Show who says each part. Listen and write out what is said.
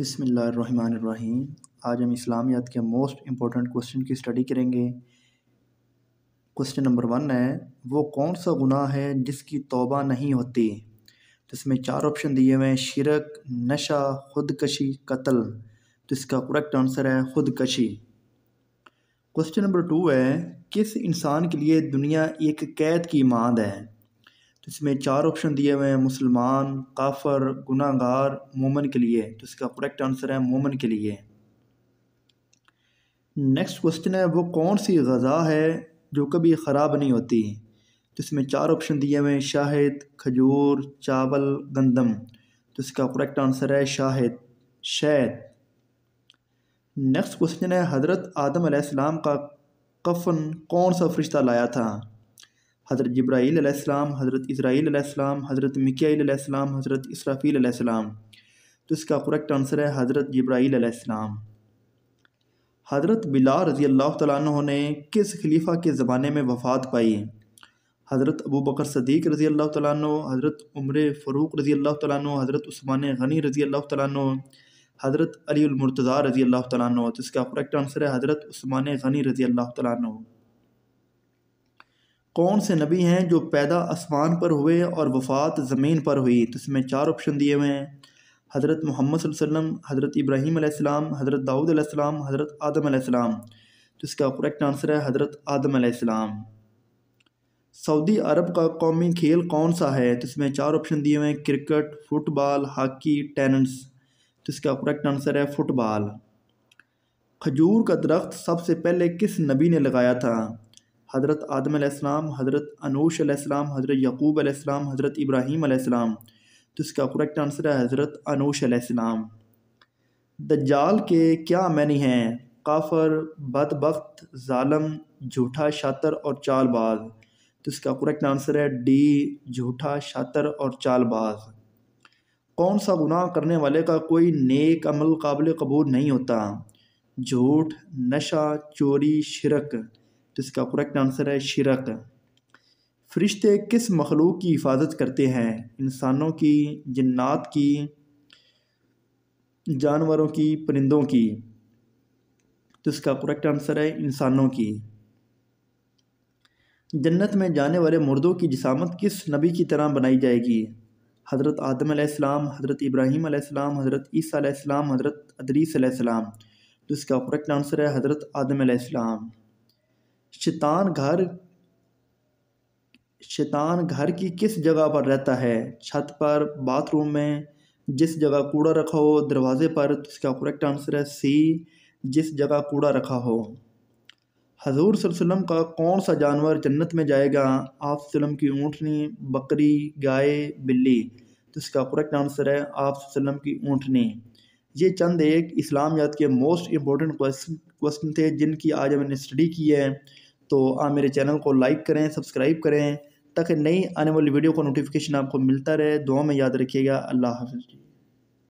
Speaker 1: बिसमीम आज हम इस्लामियात के मोस्ट इम्पॉर्टेंट क्वेश्चन की स्टडी करेंगे क्वेश्चन नंबर वन है वो कौन सा गुनाह है जिसकी तौबा नहीं होती जिसमें तो चार ऑप्शन दिए हुए हैं शिरक नशा खुदकशी कत्ल तो इसका करेक्ट आंसर है खुदकशी क्वेश्चन नंबर टू है किस इंसान के लिए दुनिया एक कैद की मांद है इसमें चार ऑप्शन दिए हुए हैं मुसलमान काफर गुनागार मोमन के लिए तो इसका करेक्ट आंसर है मोमन के लिए नेक्स्ट क्वेश्चन है वो कौन सी गज़ा है जो कभी ख़राब नहीं होती तो इसमें चार ऑप्शन दिए हुए हैं शाहिद खजूर चावल गंदम तो इसका करेक्ट आंसर है शाहिद शहद नेक्स्ट क्वेश्चन है हज़रत आदम का कफन कौन सा फरिश्ता लाया था हज़रत जब्राईल हज़रत इसराइल हज़रत मिकियाम हज़रत इसराफ़ीम तो इसका करेक्ट आंसर है हज़रत जब्राईल हज़रत बिला रज़ी अल्लाह तु ने किस खलीफा के ज़माने में वफ़ात पाई हज़रत अबू बकर सदीक रज़ी अल्लाह तु हज़रत उम्र फ़रूक रज़ी अल्लाह तु हज़रत उस्मान गनी रज़ी अल्लाह तु हज़रत अलीमरतज़ा रज़ी अल्लाह तु तो इसका करेक्ट आंसर है हज़रत उस्मान गनी रज़ी अल्लाह तु कौन से नबी हैं जो पैदा आसमान पर हुए और वफ़ात ज़मीन पर हुई तो इसमें चार ऑप्शन दिए हुए हैं हज़रत मोहम्मद वसल्लम हज़रत इब्राहीम आसमाम हज़रत दाऊद आसमाम हज़रत आदम आसमाम तो इसका करेक्ट आंसर है हज़रत आदम आसमाम सऊदी अरब का कौमी खेल कौन सा है तो इसमें चार ऑप्शन दिए हुए हैं क्रिकेट फ़ुटबॉल हॉकी टेनिस तो इसका करेक्ट आंसर है फ़ुटबॉल खजूर का दरख्त सबसे पहले किस नबी ने लगाया था हज़रत आदम आसमाम हज़रत अनूश आसमाम हज़रत यकूब आसमाम हज़रत इब्राहिम आसमाम तो इसका करेक्ट आंसर है हज़रत अनूश आसमाम जाल के क्या मैनी हैं काफर बदबख्त ालम झूठा शातर और चालबाज तो इसका करेक्ट आंसर है डी झूठा शातर और चालबाज कौन सा गुनाह करने वाले का कोई नेक अमल काबिल कबूल नहीं होता झूठ नशा चोरी शिरक तो इसका करेक्ट आंसर है शिरक फरिश्ते किस मखलूक की हिफाजत करते हैं इंसानों की जन्नात की जानवरों की परिंदों की तो इसका करेक्ट आंसर है इंसानों की जन्नत में जाने वाले मुर्दों की जिसामत किस नबी की तरह बनाई जाएगी हज़रत आदम आसमाम हज़रत इब्राहीम आसमाम हज़रत ईसा आसमाम हज़रत अदरीस तो इसका करेक्ट आंसर है हज़रत आदम आसमाम शैतान घर शैतान घर की किस जगह पर रहता है छत पर बाथरूम में जिस जगह कूड़ा रखा हो दरवाजे पर तो इसका करेक्ट आंसर है सी जिस जगह कूड़ा रखा हो हजूर सल्लम का कौन सा जानवर जन्नत में जाएगा आप सल्लम की ऊँटनी बकरी गाय बिल्ली तो इसका करेक्ट आंसर है आप सल्लम की ऊँटनी ये चंद एक इस्लाम याद के मोस्ट इम्पोर्टेंट क्वेश्चन थे जिनकी आज हमने स्टडी की है तो आप मेरे चैनल को लाइक करें सब्सक्राइब करें ताकि नई आने वाली वीडियो का नोटिफिकेशन आपको मिलता रहे दुआ में याद रखिएगा अल्लाह हाफिज़